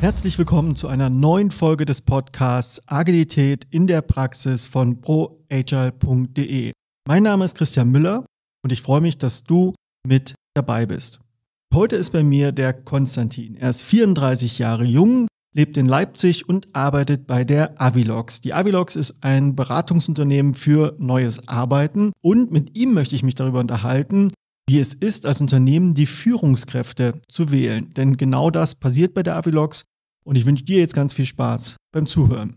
Herzlich willkommen zu einer neuen Folge des Podcasts Agilität in der Praxis von proagile.de. Mein Name ist Christian Müller und ich freue mich, dass du mit dabei bist. Heute ist bei mir der Konstantin. Er ist 34 Jahre jung, lebt in Leipzig und arbeitet bei der Avilox. Die Avilox ist ein Beratungsunternehmen für neues Arbeiten und mit ihm möchte ich mich darüber unterhalten, wie es ist, als Unternehmen die Führungskräfte zu wählen. Denn genau das passiert bei der Avilox. Und ich wünsche dir jetzt ganz viel Spaß beim Zuhören.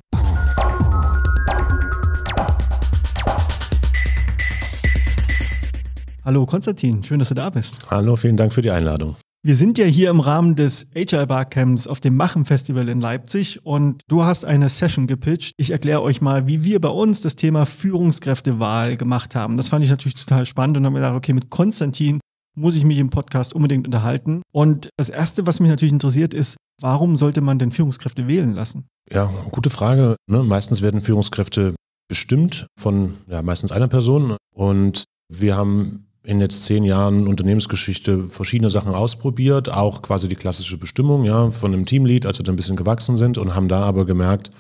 Hallo Konstantin, schön, dass du da bist. Hallo, vielen Dank für die Einladung. Wir sind ja hier im Rahmen des HR Barcamps auf dem Machen Festival in Leipzig und du hast eine Session gepitcht. Ich erkläre euch mal, wie wir bei uns das Thema Führungskräftewahl gemacht haben. Das fand ich natürlich total spannend und habe mir gedacht, okay, mit Konstantin muss ich mich im Podcast unbedingt unterhalten. Und das Erste, was mich natürlich interessiert, ist, warum sollte man denn Führungskräfte wählen lassen? Ja, gute Frage. Ne? Meistens werden Führungskräfte bestimmt von ja, meistens einer Person. Und wir haben in jetzt zehn Jahren Unternehmensgeschichte verschiedene Sachen ausprobiert, auch quasi die klassische Bestimmung ja, von einem Teamlead, als wir dann ein bisschen gewachsen sind und haben da aber gemerkt,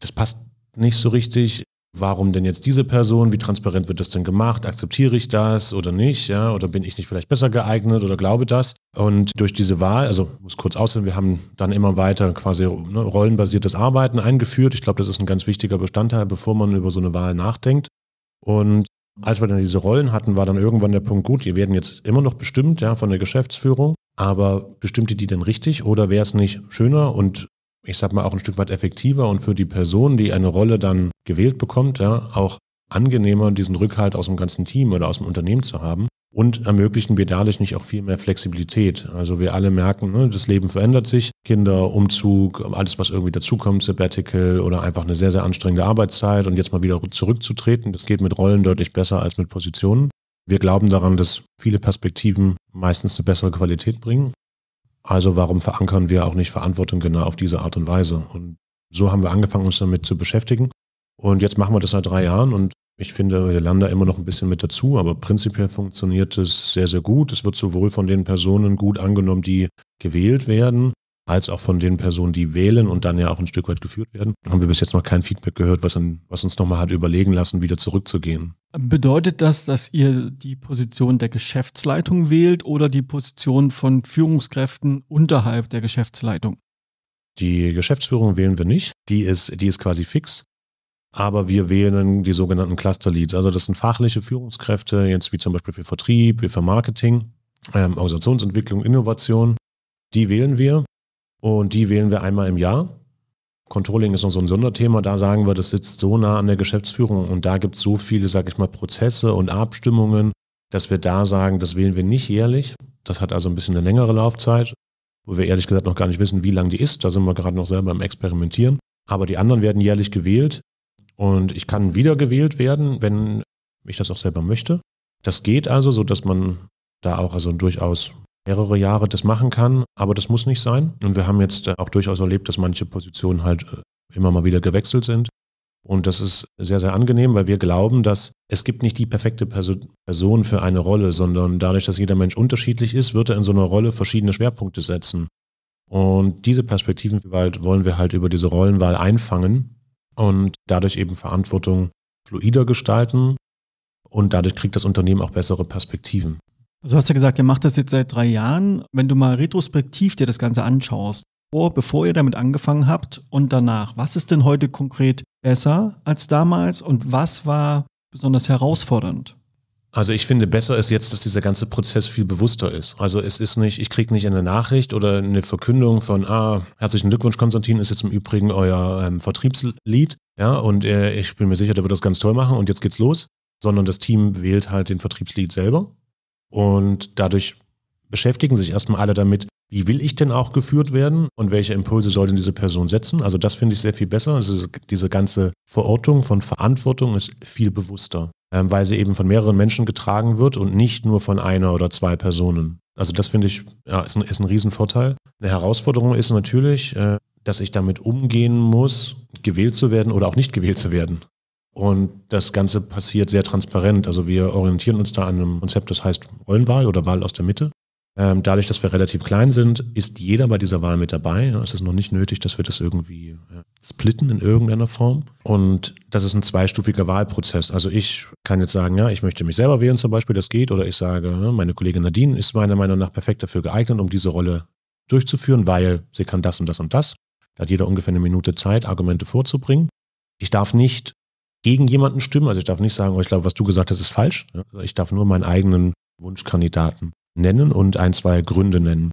das passt nicht so richtig warum denn jetzt diese Person, wie transparent wird das denn gemacht, akzeptiere ich das oder nicht, ja, oder bin ich nicht vielleicht besser geeignet oder glaube das. Und durch diese Wahl, also muss kurz aussehen, wir haben dann immer weiter quasi ne, rollenbasiertes Arbeiten eingeführt. Ich glaube, das ist ein ganz wichtiger Bestandteil, bevor man über so eine Wahl nachdenkt. Und als wir dann diese Rollen hatten, war dann irgendwann der Punkt, gut, die werden jetzt immer noch bestimmt, ja, von der Geschäftsführung, aber bestimmte die denn richtig oder wäre es nicht schöner und ich sag mal, auch ein Stück weit effektiver und für die Person, die eine Rolle dann gewählt bekommt, ja, auch angenehmer, diesen Rückhalt aus dem ganzen Team oder aus dem Unternehmen zu haben. Und ermöglichen wir dadurch nicht auch viel mehr Flexibilität. Also wir alle merken, ne, das Leben verändert sich. Kinder, Umzug, alles, was irgendwie dazukommt, Sabbatical oder einfach eine sehr, sehr anstrengende Arbeitszeit und jetzt mal wieder zurückzutreten, das geht mit Rollen deutlich besser als mit Positionen. Wir glauben daran, dass viele Perspektiven meistens eine bessere Qualität bringen also warum verankern wir auch nicht Verantwortung genau auf diese Art und Weise? Und so haben wir angefangen, uns damit zu beschäftigen. Und jetzt machen wir das seit drei Jahren und ich finde, wir lernen da immer noch ein bisschen mit dazu, aber prinzipiell funktioniert es sehr, sehr gut. Es wird sowohl von den Personen gut angenommen, die gewählt werden, als auch von den Personen, die wählen und dann ja auch ein Stück weit geführt werden, haben wir bis jetzt noch kein Feedback gehört, was, in, was uns nochmal hat überlegen lassen, wieder zurückzugehen. Bedeutet das, dass ihr die Position der Geschäftsleitung wählt oder die Position von Führungskräften unterhalb der Geschäftsleitung? Die Geschäftsführung wählen wir nicht. Die ist, die ist quasi fix. Aber wir wählen die sogenannten Cluster Leads. Also das sind fachliche Führungskräfte, jetzt wie zum Beispiel für Vertrieb, wie für Marketing, ähm, Organisationsentwicklung, Innovation. Die wählen wir und die wählen wir einmal im Jahr. Controlling ist noch so ein Sonderthema. Da sagen wir, das sitzt so nah an der Geschäftsführung und da gibt es so viele, sag ich mal, Prozesse und Abstimmungen, dass wir da sagen, das wählen wir nicht jährlich. Das hat also ein bisschen eine längere Laufzeit, wo wir ehrlich gesagt noch gar nicht wissen, wie lang die ist. Da sind wir gerade noch selber im Experimentieren. Aber die anderen werden jährlich gewählt und ich kann wiedergewählt werden, wenn ich das auch selber möchte. Das geht also, so dass man da auch also durchaus mehrere Jahre das machen kann, aber das muss nicht sein. Und wir haben jetzt äh, auch durchaus erlebt, dass manche Positionen halt äh, immer mal wieder gewechselt sind. Und das ist sehr, sehr angenehm, weil wir glauben, dass es gibt nicht die perfekte Person für eine Rolle, sondern dadurch, dass jeder Mensch unterschiedlich ist, wird er in so einer Rolle verschiedene Schwerpunkte setzen. Und diese Perspektivenvielfalt wollen wir halt über diese Rollenwahl einfangen und dadurch eben Verantwortung fluider gestalten. Und dadurch kriegt das Unternehmen auch bessere Perspektiven. Also hast du ja gesagt, ihr macht das jetzt seit drei Jahren. Wenn du mal retrospektiv dir das Ganze anschaust, vor, bevor ihr damit angefangen habt und danach, was ist denn heute konkret besser als damals und was war besonders herausfordernd? Also ich finde, besser ist jetzt, dass dieser ganze Prozess viel bewusster ist. Also es ist nicht, ich kriege nicht eine Nachricht oder eine Verkündung von, ah, herzlichen Glückwunsch, Konstantin, ist jetzt im Übrigen euer ähm, Vertriebslied. Ja, und äh, ich bin mir sicher, der wird das ganz toll machen und jetzt geht's los. Sondern das Team wählt halt den Vertriebslied selber und dadurch beschäftigen sich erstmal alle damit, wie will ich denn auch geführt werden und welche Impulse soll denn diese Person setzen. Also das finde ich sehr viel besser. Also diese ganze Verortung von Verantwortung ist viel bewusster, ähm, weil sie eben von mehreren Menschen getragen wird und nicht nur von einer oder zwei Personen. Also das finde ich, ja, ist ein, ist ein Riesenvorteil. Eine Herausforderung ist natürlich, äh, dass ich damit umgehen muss, gewählt zu werden oder auch nicht gewählt zu werden. Und das Ganze passiert sehr transparent. Also wir orientieren uns da an einem Konzept, das heißt Rollenwahl oder Wahl aus der Mitte. Ähm, dadurch, dass wir relativ klein sind, ist jeder bei dieser Wahl mit dabei. es ist noch nicht nötig, dass wir das irgendwie ja, splitten in irgendeiner Form. Und das ist ein zweistufiger Wahlprozess. Also ich kann jetzt sagen, ja, ich möchte mich selber wählen zum Beispiel, das geht. Oder ich sage, meine Kollegin Nadine ist meiner Meinung nach perfekt dafür geeignet, um diese Rolle durchzuführen, weil sie kann das und das und das. Da hat jeder ungefähr eine Minute Zeit, Argumente vorzubringen. Ich darf nicht gegen jemanden stimmen. Also ich darf nicht sagen, oh, ich glaube, was du gesagt hast, ist falsch. Also ich darf nur meinen eigenen Wunschkandidaten nennen und ein, zwei Gründe nennen.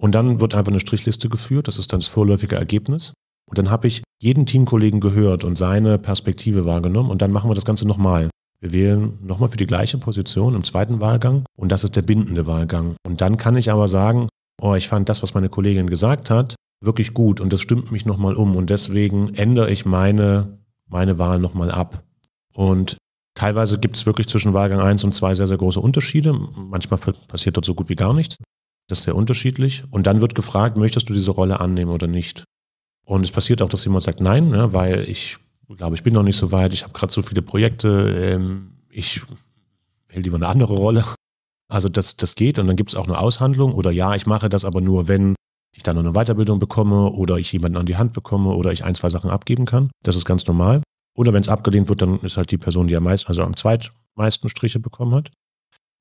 Und dann wird einfach eine Strichliste geführt, das ist dann das vorläufige Ergebnis. Und dann habe ich jeden Teamkollegen gehört und seine Perspektive wahrgenommen und dann machen wir das Ganze nochmal. Wir wählen nochmal für die gleiche Position im zweiten Wahlgang und das ist der bindende Wahlgang. Und dann kann ich aber sagen, oh, ich fand das, was meine Kollegin gesagt hat, wirklich gut und das stimmt mich nochmal um und deswegen ändere ich meine meine Wahl nochmal ab. Und teilweise gibt es wirklich zwischen Wahlgang 1 und 2 sehr, sehr große Unterschiede. Manchmal passiert dort so gut wie gar nichts. Das ist sehr unterschiedlich. Und dann wird gefragt, möchtest du diese Rolle annehmen oder nicht? Und es passiert auch, dass jemand sagt, nein, ne, weil ich glaube, ich bin noch nicht so weit, ich habe gerade so viele Projekte, ähm, ich wähle lieber eine andere Rolle. Also das, das geht und dann gibt es auch eine Aushandlung oder ja, ich mache das aber nur, wenn ich da noch eine Weiterbildung bekomme oder ich jemanden an die Hand bekomme oder ich ein, zwei Sachen abgeben kann. Das ist ganz normal. Oder wenn es abgelehnt wird, dann ist halt die Person, die am meisten, also am zweitmeisten Striche bekommen hat.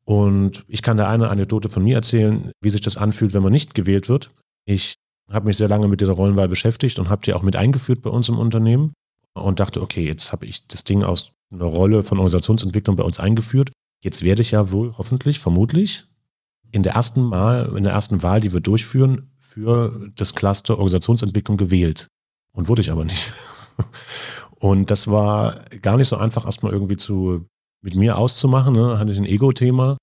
Und ich kann da eine Anekdote von mir erzählen, wie sich das anfühlt, wenn man nicht gewählt wird. Ich habe mich sehr lange mit dieser Rollenwahl beschäftigt und habe die auch mit eingeführt bei uns im Unternehmen und dachte, okay, jetzt habe ich das Ding aus einer Rolle von Organisationsentwicklung bei uns eingeführt. Jetzt werde ich ja wohl hoffentlich, vermutlich, in der ersten Mal, in der ersten Wahl, die wir durchführen, für das Cluster Organisationsentwicklung gewählt. Und wurde ich aber nicht. Und das war gar nicht so einfach, erstmal irgendwie zu, mit mir auszumachen. Ne? Hatte ich ein Ego-Thema,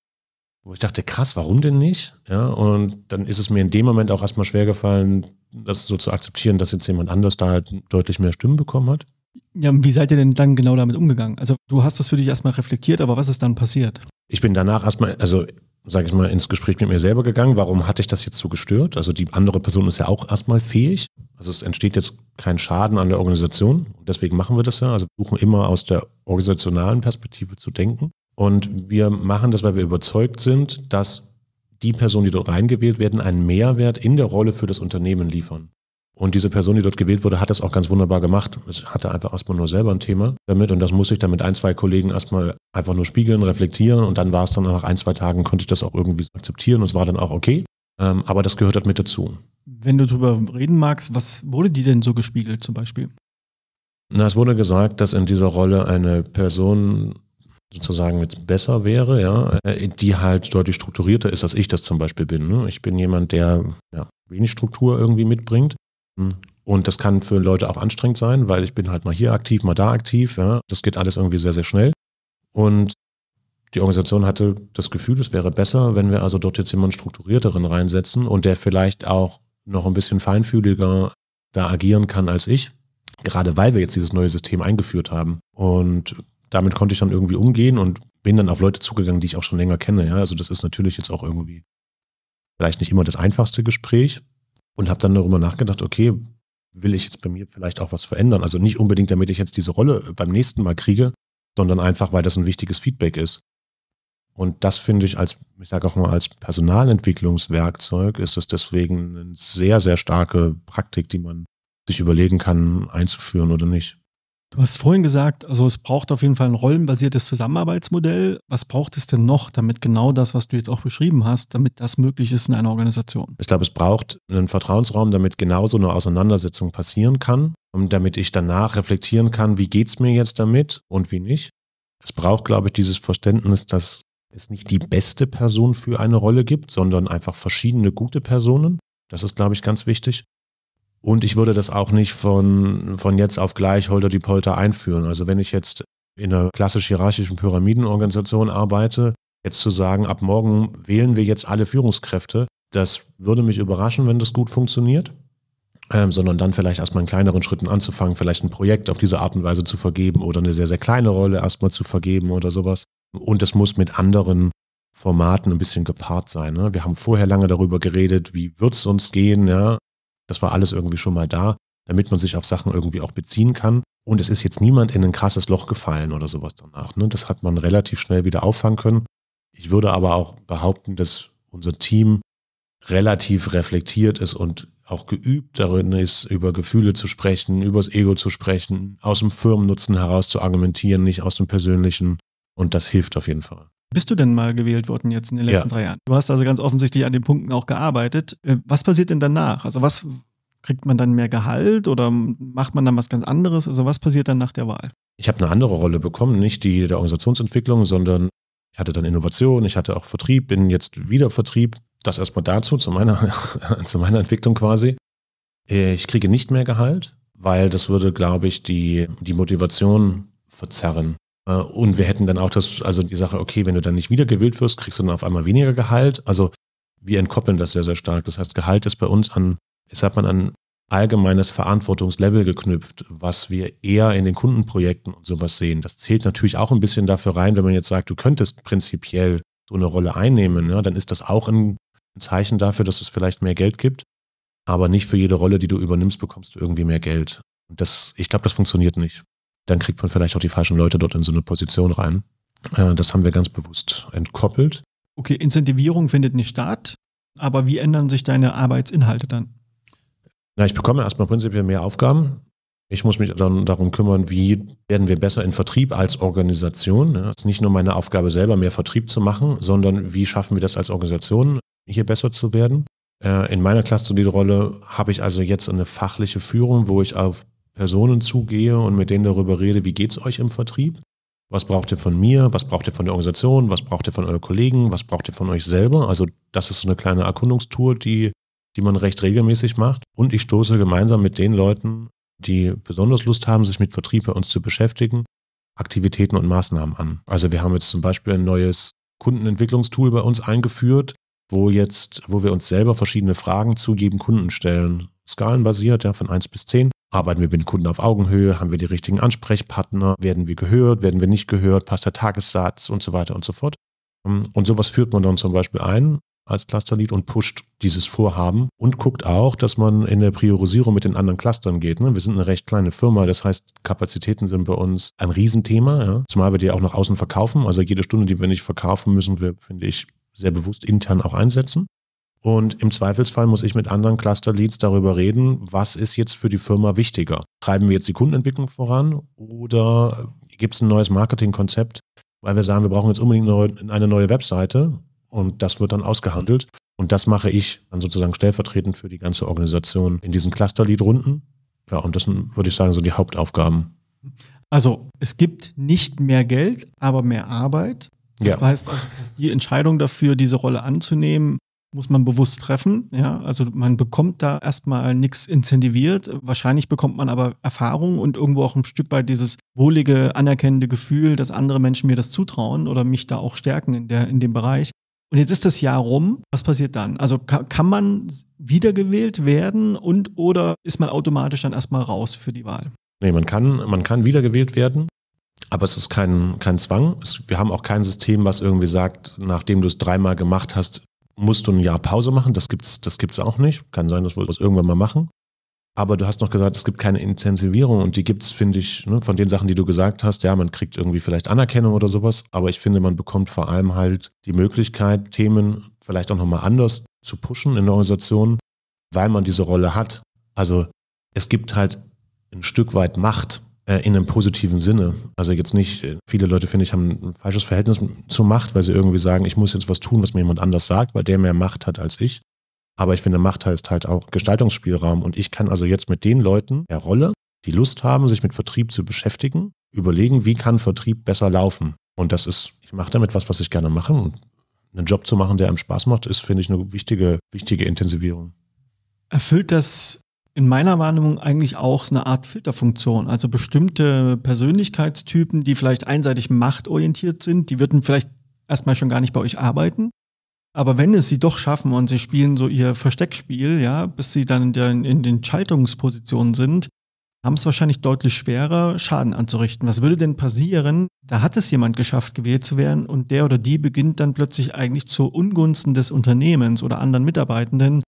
wo ich dachte, krass, warum denn nicht? Ja, und dann ist es mir in dem Moment auch erstmal schwer gefallen, das so zu akzeptieren, dass jetzt jemand anders da halt deutlich mehr Stimmen bekommen hat. Ja, wie seid ihr denn dann genau damit umgegangen? Also du hast das für dich erstmal reflektiert, aber was ist dann passiert? Ich bin danach erstmal, also sage ich mal, ins Gespräch mit mir selber gegangen. Warum hatte ich das jetzt so gestört? Also die andere Person ist ja auch erstmal fähig. Also es entsteht jetzt kein Schaden an der Organisation. Deswegen machen wir das ja. Also wir versuchen immer aus der organisationalen Perspektive zu denken. Und wir machen das, weil wir überzeugt sind, dass die Personen, die dort reingewählt werden, einen Mehrwert in der Rolle für das Unternehmen liefern. Und diese Person, die dort gewählt wurde, hat das auch ganz wunderbar gemacht. Es hatte einfach erstmal nur selber ein Thema damit und das musste ich dann mit ein, zwei Kollegen erstmal einfach nur spiegeln, reflektieren und dann war es dann nach ein, zwei Tagen konnte ich das auch irgendwie akzeptieren und es war dann auch okay. Ähm, aber das gehört halt mit dazu. Wenn du darüber reden magst, was wurde dir denn so gespiegelt zum Beispiel? Na, es wurde gesagt, dass in dieser Rolle eine Person sozusagen jetzt besser wäre, ja, äh, die halt deutlich strukturierter ist, als ich das zum Beispiel bin. Ne? Ich bin jemand, der ja, wenig Struktur irgendwie mitbringt Mhm. Und das kann für Leute auch anstrengend sein, weil ich bin halt mal hier aktiv, mal da aktiv. Ja. Das geht alles irgendwie sehr, sehr schnell. Und die Organisation hatte das Gefühl, es wäre besser, wenn wir also dort jetzt jemanden strukturierteren reinsetzen und der vielleicht auch noch ein bisschen feinfühliger da agieren kann als ich, gerade weil wir jetzt dieses neue System eingeführt haben. Und damit konnte ich dann irgendwie umgehen und bin dann auf Leute zugegangen, die ich auch schon länger kenne. Ja. Also das ist natürlich jetzt auch irgendwie vielleicht nicht immer das einfachste Gespräch, und habe dann darüber nachgedacht, okay, will ich jetzt bei mir vielleicht auch was verändern? Also nicht unbedingt, damit ich jetzt diese Rolle äh, beim nächsten Mal kriege, sondern einfach, weil das ein wichtiges Feedback ist. Und das finde ich als, ich sage auch mal, als Personalentwicklungswerkzeug ist es deswegen eine sehr, sehr starke Praktik, die man sich überlegen kann, einzuführen oder nicht. Du hast vorhin gesagt, also es braucht auf jeden Fall ein rollenbasiertes Zusammenarbeitsmodell. Was braucht es denn noch, damit genau das, was du jetzt auch beschrieben hast, damit das möglich ist in einer Organisation? Ich glaube, es braucht einen Vertrauensraum, damit genau so eine Auseinandersetzung passieren kann und damit ich danach reflektieren kann, wie geht es mir jetzt damit und wie nicht. Es braucht, glaube ich, dieses Verständnis, dass es nicht die beste Person für eine Rolle gibt, sondern einfach verschiedene gute Personen. Das ist, glaube ich, ganz wichtig. Und ich würde das auch nicht von, von jetzt auf gleich Holter die Polter einführen. Also wenn ich jetzt in einer klassisch-hierarchischen Pyramidenorganisation arbeite, jetzt zu sagen, ab morgen wählen wir jetzt alle Führungskräfte, das würde mich überraschen, wenn das gut funktioniert. Ähm, sondern dann vielleicht erstmal in kleineren Schritten anzufangen, vielleicht ein Projekt auf diese Art und Weise zu vergeben oder eine sehr, sehr kleine Rolle erstmal zu vergeben oder sowas. Und das muss mit anderen Formaten ein bisschen gepaart sein. Ne? Wir haben vorher lange darüber geredet, wie wird es uns gehen, ja? Das war alles irgendwie schon mal da, damit man sich auf Sachen irgendwie auch beziehen kann. Und es ist jetzt niemand in ein krasses Loch gefallen oder sowas danach. Ne? Das hat man relativ schnell wieder auffangen können. Ich würde aber auch behaupten, dass unser Team relativ reflektiert ist und auch geübt darin ist, über Gefühle zu sprechen, übers Ego zu sprechen, aus dem Firmennutzen heraus zu argumentieren, nicht aus dem persönlichen. Und das hilft auf jeden Fall. Bist du denn mal gewählt worden jetzt in den letzten ja. drei Jahren? Du hast also ganz offensichtlich an den Punkten auch gearbeitet. Äh, was passiert denn danach? Also was kriegt man dann mehr Gehalt oder macht man dann was ganz anderes? Also was passiert dann nach der Wahl? Ich habe eine andere Rolle bekommen, nicht die der Organisationsentwicklung, sondern ich hatte dann Innovation, ich hatte auch Vertrieb, bin jetzt wieder Vertrieb. Das erstmal dazu, zu meiner, zu meiner Entwicklung quasi. Äh, ich kriege nicht mehr Gehalt, weil das würde, glaube ich, die, die Motivation verzerren. Äh, und wir hätten dann auch das, also die Sache, okay, wenn du dann nicht wiedergewählt wirst, kriegst du dann auf einmal weniger Gehalt. Also wir entkoppeln das sehr, sehr stark. Das heißt, Gehalt ist bei uns an, es hat man an allgemeines Verantwortungslevel geknüpft, was wir eher in den Kundenprojekten und sowas sehen. Das zählt natürlich auch ein bisschen dafür rein, wenn man jetzt sagt, du könntest prinzipiell so eine Rolle einnehmen, ne? dann ist das auch ein Zeichen dafür, dass es vielleicht mehr Geld gibt. Aber nicht für jede Rolle, die du übernimmst, bekommst du irgendwie mehr Geld. Und das, ich glaube, das funktioniert nicht dann kriegt man vielleicht auch die falschen Leute dort in so eine Position rein. Äh, das haben wir ganz bewusst entkoppelt. Okay, Incentivierung findet nicht statt, aber wie ändern sich deine Arbeitsinhalte dann? Na, ich bekomme erstmal prinzipiell mehr Aufgaben. Ich muss mich dann darum kümmern, wie werden wir besser in Vertrieb als Organisation. Es ist nicht nur meine Aufgabe selber, mehr Vertrieb zu machen, sondern wie schaffen wir das als Organisation, hier besser zu werden. Äh, in meiner Cluster-Lead-Rolle habe ich also jetzt eine fachliche Führung, wo ich auf Personen zugehe und mit denen darüber rede, wie geht es euch im Vertrieb? Was braucht ihr von mir? Was braucht ihr von der Organisation? Was braucht ihr von euren Kollegen? Was braucht ihr von euch selber? Also das ist so eine kleine Erkundungstour, die, die man recht regelmäßig macht. Und ich stoße gemeinsam mit den Leuten, die besonders Lust haben, sich mit Vertrieb bei uns zu beschäftigen, Aktivitäten und Maßnahmen an. Also wir haben jetzt zum Beispiel ein neues Kundenentwicklungstool bei uns eingeführt, wo jetzt, wo wir uns selber verschiedene Fragen zu jedem Kunden stellen. Skalenbasiert, ja, von 1 bis 10 Arbeiten wir mit den Kunden auf Augenhöhe? Haben wir die richtigen Ansprechpartner? Werden wir gehört? Werden wir nicht gehört? Passt der Tagessatz und so weiter und so fort? Ähm, und sowas führt man dann zum Beispiel ein als Clusterlead und pusht dieses Vorhaben und guckt auch, dass man in der Priorisierung mit den anderen Clustern geht. Ne? Wir sind eine recht kleine Firma, das heißt, Kapazitäten sind bei uns ein Riesenthema, ja? zumal wir die auch nach außen verkaufen. Also jede Stunde, die wir nicht verkaufen, müssen wir, finde ich, sehr bewusst intern auch einsetzen. Und im Zweifelsfall muss ich mit anderen Cluster Leads darüber reden, was ist jetzt für die Firma wichtiger? Treiben wir jetzt die Kundenentwicklung voran oder gibt es ein neues Marketingkonzept, weil wir sagen, wir brauchen jetzt unbedingt eine neue Webseite und das wird dann ausgehandelt. Und das mache ich dann sozusagen stellvertretend für die ganze Organisation in diesen Cluster Lead Runden. Ja, und das sind, würde ich sagen, so die Hauptaufgaben. Also es gibt nicht mehr Geld, aber mehr Arbeit. Das ja. heißt, die Entscheidung dafür, diese Rolle anzunehmen, muss man bewusst treffen. Ja? Also man bekommt da erstmal nichts incentiviert. Wahrscheinlich bekommt man aber Erfahrung und irgendwo auch ein Stück weit dieses wohlige, anerkennende Gefühl, dass andere Menschen mir das zutrauen oder mich da auch stärken in, der, in dem Bereich. Und jetzt ist das Jahr rum. Was passiert dann? Also kann, man wiedergewählt werden und oder ist man automatisch dann erstmal raus für die Wahl? Nee, man kann, man kann wiedergewählt werden. Aber es ist kein, kein Zwang. Es, wir haben auch kein System, was irgendwie sagt, nachdem du es dreimal gemacht hast, musst du ein Jahr Pause machen. Das gibt's, das gibt's auch nicht. Kann sein, dass wir das irgendwann mal machen. Aber du hast noch gesagt, es gibt keine Intensivierung und die gibt es, finde ich, ne, von den Sachen, die du gesagt hast. Ja, man kriegt irgendwie vielleicht Anerkennung oder sowas, aber ich finde, man bekommt vor allem halt die Möglichkeit, Themen vielleicht auch nochmal anders zu pushen in der Organisation, weil man diese Rolle hat. Also es gibt halt ein Stück weit Macht äh, in einem positiven Sinne. Also jetzt nicht, äh, viele Leute, finde ich, haben ein falsches Verhältnis zur Macht, weil sie irgendwie sagen, ich muss jetzt was tun, was mir jemand anders sagt, weil der mehr Macht hat als ich. Aber ich finde, Macht heißt halt auch Gestaltungsspielraum. Und ich kann also jetzt mit den Leuten der Rolle, die Lust haben, sich mit Vertrieb zu beschäftigen, überlegen, wie kann Vertrieb besser laufen. Und das ist, ich mache damit was, was ich gerne mache. Und einen Job zu machen, der einem Spaß macht, ist, finde ich, eine wichtige, wichtige Intensivierung. Erfüllt das in meiner Wahrnehmung eigentlich auch eine Art Filterfunktion. Also bestimmte Persönlichkeitstypen, die vielleicht einseitig machtorientiert sind, die würden vielleicht erstmal schon gar nicht bei euch arbeiten. Aber wenn es sie doch schaffen und sie spielen so ihr Versteckspiel, ja, bis sie dann in den, in den Schaltungspositionen sind, haben es wahrscheinlich deutlich schwerer, Schaden anzurichten. Was würde denn passieren? Da hat es jemand geschafft, gewählt zu werden und der oder die beginnt dann plötzlich eigentlich zu Ungunsten des Unternehmens oder anderen Mitarbeitenden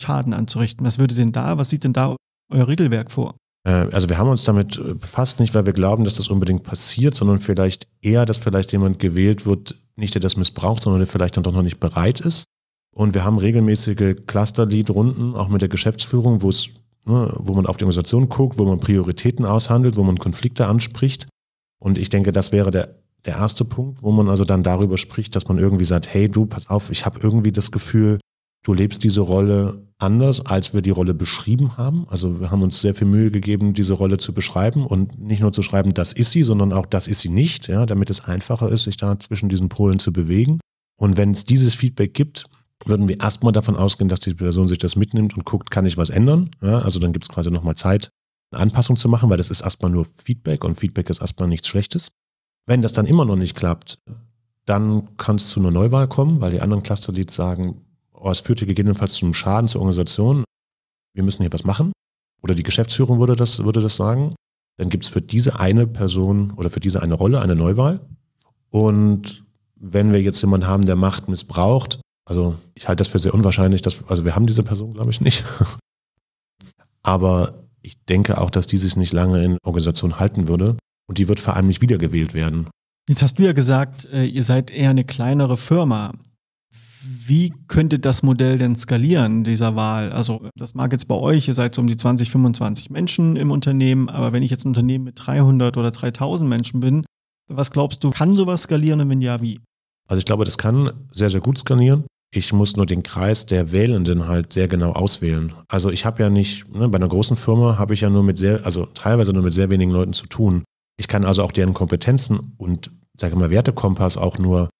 Schaden anzurichten. Was würde denn da, was sieht denn da euer Regelwerk vor? Äh, also wir haben uns damit äh, befasst, nicht weil wir glauben, dass das unbedingt passiert, sondern vielleicht eher, dass vielleicht jemand gewählt wird, nicht der das missbraucht, sondern der vielleicht dann doch noch nicht bereit ist. Und wir haben regelmäßige Cluster-Lead-Runden, auch mit der Geschäftsführung, wo es, ne, wo man auf die Organisation guckt, wo man Prioritäten aushandelt, wo man Konflikte anspricht. Und ich denke, das wäre der, der erste Punkt, wo man also dann darüber spricht, dass man irgendwie sagt, hey du, pass auf, ich habe irgendwie das Gefühl, du lebst diese Rolle anders, als wir die Rolle beschrieben haben. Also wir haben uns sehr viel Mühe gegeben, diese Rolle zu beschreiben und nicht nur zu schreiben, das ist sie, sondern auch das ist sie nicht, ja, damit es einfacher ist, sich da zwischen diesen Polen zu bewegen. Und wenn es dieses Feedback gibt, würden wir erstmal davon ausgehen, dass die Person sich das mitnimmt und guckt, kann ich was ändern? Ja, also dann gibt es quasi nochmal Zeit, eine Anpassung zu machen, weil das ist erstmal nur Feedback und Feedback ist erstmal nichts Schlechtes. Wenn das dann immer noch nicht klappt, dann kann es zu einer Neuwahl kommen, weil die anderen Clusterleads sagen, oh, es führte gegebenenfalls zum Schaden zur Organisation, wir müssen hier was machen, oder die Geschäftsführung würde das, würde das sagen, dann gibt es für diese eine Person oder für diese eine Rolle eine Neuwahl. Und wenn wir jetzt jemanden haben, der Macht missbraucht, also ich halte das für sehr unwahrscheinlich, dass, also wir haben diese Person, glaube ich, nicht. Aber ich denke auch, dass die sich nicht lange in Organisation halten würde und die wird vor allem nicht wiedergewählt werden. Jetzt hast du ja gesagt, äh, ihr seid eher eine kleinere Firma. Wie könnte das Modell denn skalieren, dieser Wahl? Also das mag jetzt bei euch, ihr seid so um die 20, 25 Menschen im Unternehmen, aber wenn ich jetzt ein Unternehmen mit 300 oder 3000 Menschen bin, was glaubst du, kann sowas skalieren und wenn ja, wie? Also ich glaube, das kann sehr, sehr gut skalieren. Ich muss nur den Kreis der Wählenden halt sehr genau auswählen. Also ich habe ja nicht, ne, bei einer großen Firma habe ich ja nur mit sehr, also teilweise nur mit sehr wenigen Leuten zu tun. Ich kann also auch deren Kompetenzen und, sage ich mal, Wertekompass auch nur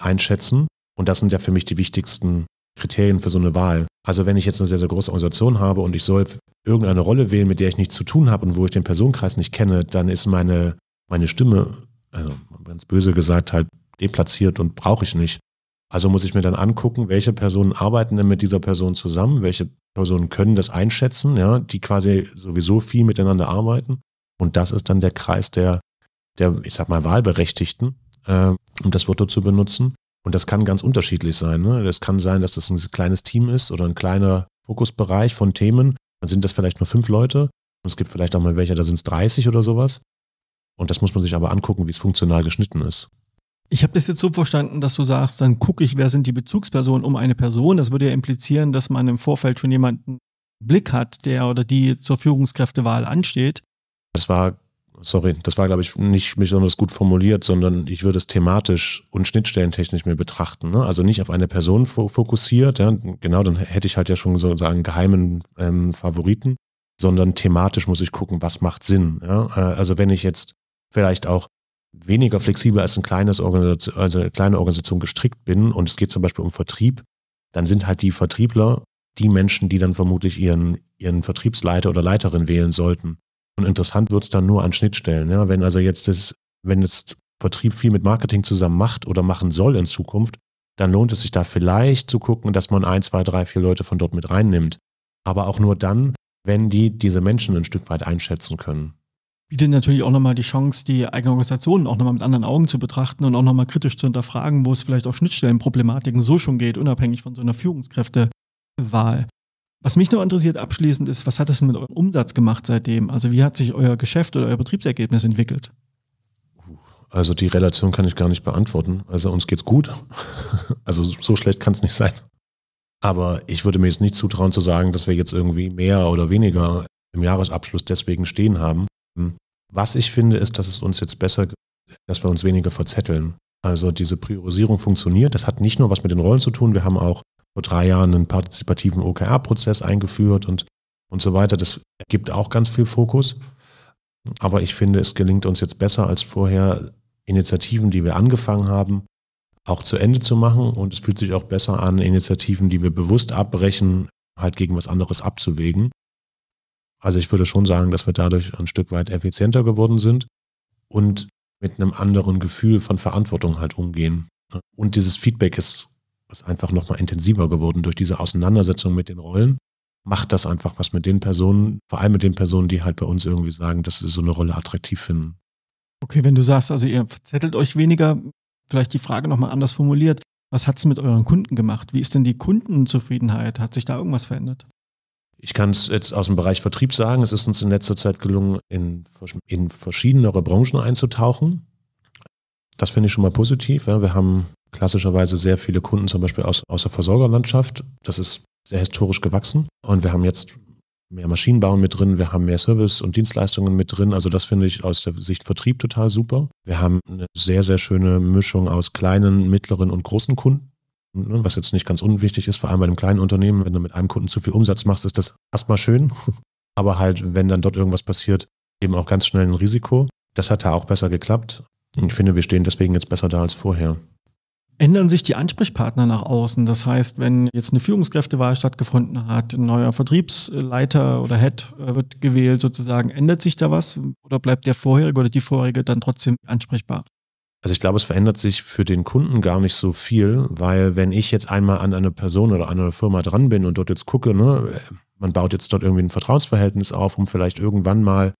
einschätzen und das sind ja für mich die wichtigsten Kriterien für so eine Wahl. Also wenn ich jetzt eine sehr, sehr große Organisation habe und ich soll irgendeine Rolle wählen, mit der ich nichts zu tun habe und wo ich den Personenkreis nicht kenne, dann ist meine, meine Stimme, also ganz böse gesagt, halt deplatziert und brauche ich nicht. Also muss ich mir dann angucken, welche Personen arbeiten denn mit dieser Person zusammen, welche Personen können das einschätzen, ja, die quasi sowieso viel miteinander arbeiten. Und das ist dann der Kreis der, der ich sag mal, Wahlberechtigten, äh, um das Foto zu benutzen. Und das kann ganz unterschiedlich sein. Ne? Das kann sein, dass das ein kleines Team ist oder ein kleiner Fokusbereich von Themen. Dann sind das vielleicht nur fünf Leute. Und es gibt vielleicht auch mal welche, da sind es 30 oder sowas. Und das muss man sich aber angucken, wie es funktional geschnitten ist. Ich habe das jetzt so verstanden, dass du sagst, dann gucke ich, wer sind die Bezugspersonen um eine Person. Das würde ja implizieren, dass man im Vorfeld schon jemanden Blick hat, der oder die zur Führungskräftewahl ansteht. Das war sorry, das war, glaube ich, nicht besonders gut formuliert, sondern ich würde es thematisch und schnittstellentechnisch mir betrachten. Ne? Also nicht auf eine Person fokussiert, ja? genau, dann hätte ich halt ja schon sozusagen geheimen ähm, Favoriten, sondern thematisch muss ich gucken, was macht Sinn. Ja? Äh, also wenn ich jetzt vielleicht auch weniger flexibel als ein kleines Organisation, also eine kleine Organisation gestrickt bin und es geht zum Beispiel um Vertrieb, dann sind halt die Vertriebler die Menschen, die dann vermutlich ihren, ihren Vertriebsleiter oder Leiterin wählen sollten. Und interessant wird es dann nur an Schnittstellen. Ja? Wenn also jetzt das, wenn jetzt Vertrieb viel mit Marketing zusammen macht oder machen soll in Zukunft, dann lohnt es sich da vielleicht zu gucken, dass man ein, zwei, drei, vier Leute von dort mit reinnimmt. Aber auch nur dann, wenn die diese Menschen ein Stück weit einschätzen können. Bietet natürlich auch nochmal die Chance, die eigene Organisation auch nochmal mit anderen Augen zu betrachten und auch nochmal kritisch zu hinterfragen, wo es vielleicht auch Schnittstellenproblematiken so schon geht, unabhängig von so einer Führungskräftewahl. Was mich noch interessiert abschließend ist, was hat es denn mit eurem Umsatz gemacht seitdem? Also wie hat sich euer Geschäft oder euer Betriebsergebnis entwickelt? Also die Relation kann ich gar nicht beantworten. Also uns geht's gut. Also so schlecht kann es nicht sein. Aber ich würde mir jetzt nicht zutrauen zu sagen, dass wir jetzt irgendwie mehr oder weniger im Jahresabschluss deswegen stehen haben. Was ich finde, ist, dass es uns jetzt besser, dass wir uns weniger verzetteln. Also diese Priorisierung funktioniert. Das hat nicht nur was mit den Rollen zu tun. Wir haben auch vor drei Jahren einen partizipativen OKR-Prozess eingeführt und, und so weiter. Das gibt auch ganz viel Fokus. Aber ich finde, es gelingt uns jetzt besser als vorher, Initiativen, die wir angefangen haben, auch zu Ende zu machen. Und es fühlt sich auch besser an, Initiativen, die wir bewusst abbrechen, halt gegen was anderes abzuwägen. Also ich würde schon sagen, dass wir dadurch ein Stück weit effizienter geworden sind und mit einem anderen Gefühl von Verantwortung halt umgehen. Und dieses Feedback ist ist einfach nochmal intensiver geworden durch diese Auseinandersetzung mit den Rollen. Macht das einfach was mit den Personen, vor allem mit den Personen, die halt bei uns irgendwie sagen, dass sie so eine Rolle attraktiv finden. Okay, wenn du sagst, also ihr verzettelt euch weniger, vielleicht die Frage nochmal anders formuliert. Was hat es mit euren Kunden gemacht? Wie ist denn die Kundenzufriedenheit? Hat sich da irgendwas verändert? Ich kann es jetzt aus dem Bereich Vertrieb sagen, es ist uns in letzter Zeit gelungen, in, in verschiedenere Branchen einzutauchen. Das finde ich schon mal positiv. Ja. Wir haben klassischerweise sehr viele Kunden zum Beispiel aus, aus der Versorgerlandschaft. Das ist sehr historisch gewachsen. Und wir haben jetzt mehr Maschinenbau mit drin, wir haben mehr Service und Dienstleistungen mit drin. Also das finde ich aus der Sicht Vertrieb total super. Wir haben eine sehr, sehr schöne Mischung aus kleinen, mittleren und großen Kunden. Ne, was jetzt nicht ganz unwichtig ist, vor allem bei einem kleinen Unternehmen, wenn du mit einem Kunden zu viel Umsatz machst, ist das erstmal schön. Aber halt, wenn dann dort irgendwas passiert, eben auch ganz schnell ein Risiko. Das hat da auch besser geklappt. Ich finde, wir stehen deswegen jetzt besser da als vorher ändern sich die Ansprechpartner nach außen. Das heißt, wenn jetzt eine Führungskräftewahl stattgefunden hat, ein neuer Vertriebsleiter oder Head äh, wird gewählt sozusagen, ändert sich da was oder bleibt der vorherige oder die vorherige dann trotzdem ansprechbar? Also ich glaube, es verändert sich für den Kunden gar nicht so viel, weil wenn ich jetzt einmal an eine Person oder an eine Firma dran bin und dort jetzt gucke, ne, man baut jetzt dort irgendwie ein Vertrauensverhältnis auf, um vielleicht irgendwann mal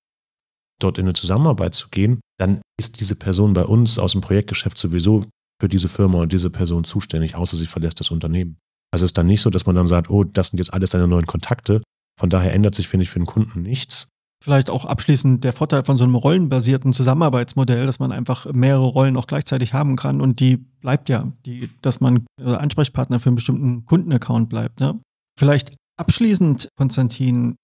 dort in eine Zusammenarbeit zu gehen, dann ist diese Person bei uns aus dem Projektgeschäft sowieso für diese Firma und diese Person zuständig, außer sie verlässt das Unternehmen. Also es ist dann nicht so, dass man dann sagt, oh, das sind jetzt alles deine neuen Kontakte. Von daher ändert sich, finde ich, für den Kunden nichts. Vielleicht auch abschließend der Vorteil von so einem rollenbasierten Zusammenarbeitsmodell, dass man einfach mehrere Rollen auch gleichzeitig haben kann und die bleibt ja, die, dass man äh, Ansprechpartner für einen bestimmten Kundenaccount bleibt. Ne? Vielleicht abschließend, Konstantin,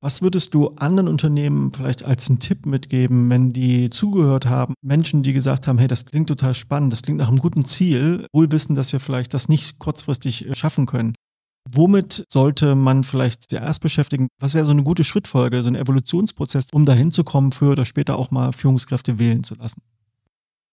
was würdest du anderen Unternehmen vielleicht als einen Tipp mitgeben, wenn die zugehört haben, Menschen, die gesagt haben, hey, das klingt total spannend, das klingt nach einem guten Ziel, wohl wissen, dass wir vielleicht das nicht kurzfristig äh, schaffen können. Womit sollte man vielleicht zuerst beschäftigen? Was wäre so eine gute Schrittfolge, so ein Evolutionsprozess, um dahin zu kommen, früher oder später auch mal Führungskräfte wählen zu lassen?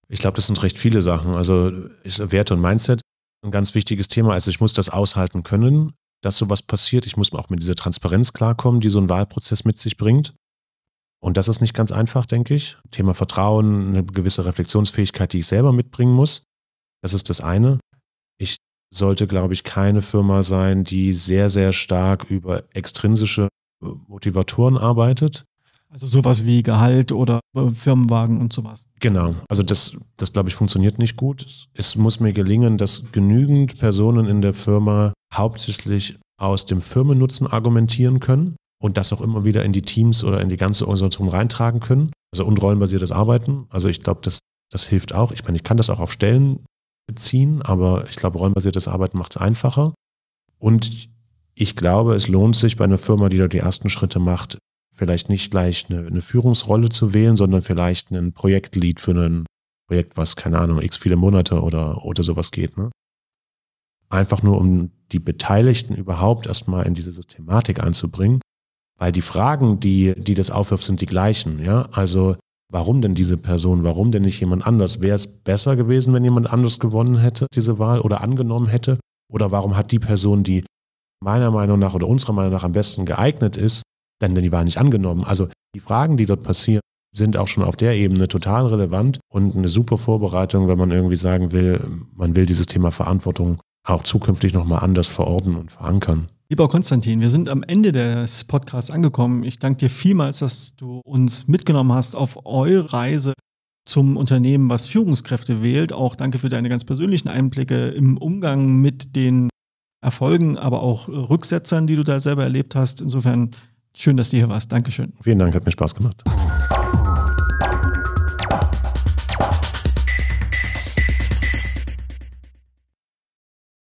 Ich glaube, das sind recht viele Sachen. Also Werte und Mindset, ein ganz wichtiges Thema. Also ich muss das aushalten können dass sowas passiert. Ich muss auch mit dieser Transparenz klarkommen, die so ein Wahlprozess mit sich bringt. Und das ist nicht ganz einfach, denke ich. Thema Vertrauen, eine gewisse Reflexionsfähigkeit, die ich selber mitbringen muss. Das ist das eine. Ich sollte, glaube ich, keine Firma sein, die sehr, sehr stark über extrinsische äh, Motivatoren arbeitet. Also sowas wie Gehalt oder äh, Firmenwagen und sowas. Genau, also das, das glaube ich, funktioniert nicht gut. Es muss mir gelingen, dass genügend Personen in der Firma hauptsächlich aus dem Firmennutzen argumentieren können und das auch immer wieder in die Teams oder in die ganze Organisation reintragen können. Also und rollenbasiertes Arbeiten. Also ich glaube, das, das hilft auch. Ich meine, ich kann das auch auf Stellen beziehen, aber ich glaube, rollenbasiertes Arbeiten macht es einfacher. Und ich glaube, es lohnt sich bei einer Firma, die da die ersten Schritte macht, vielleicht nicht gleich eine, eine Führungsrolle zu wählen, sondern vielleicht einen Projektlead für ein Projekt, was, keine Ahnung, x viele Monate oder, oder sowas geht. Ne? einfach nur um die Beteiligten überhaupt erstmal in diese Systematik einzubringen, weil die Fragen, die, die das aufwirft, sind die gleichen. Ja? Also warum denn diese Person, warum denn nicht jemand anders? Wäre es besser gewesen, wenn jemand anders gewonnen hätte, diese Wahl oder angenommen hätte? Oder warum hat die Person, die meiner Meinung nach oder unserer Meinung nach am besten geeignet ist, dann denn die Wahl nicht angenommen? Also die Fragen, die dort passieren, sind auch schon auf der Ebene total relevant und eine super Vorbereitung, wenn man irgendwie sagen will, man will dieses Thema Verantwortung auch zukünftig nochmal anders verorten und verankern. Lieber Konstantin, wir sind am Ende des Podcasts angekommen. Ich danke dir vielmals, dass du uns mitgenommen hast auf eure Reise zum Unternehmen, was Führungskräfte wählt. Auch danke für deine ganz persönlichen Einblicke im Umgang mit den Erfolgen, aber auch Rücksetzern, die du da selber erlebt hast. Insofern schön, dass du hier warst. Dankeschön. Vielen Dank, hat mir Spaß gemacht.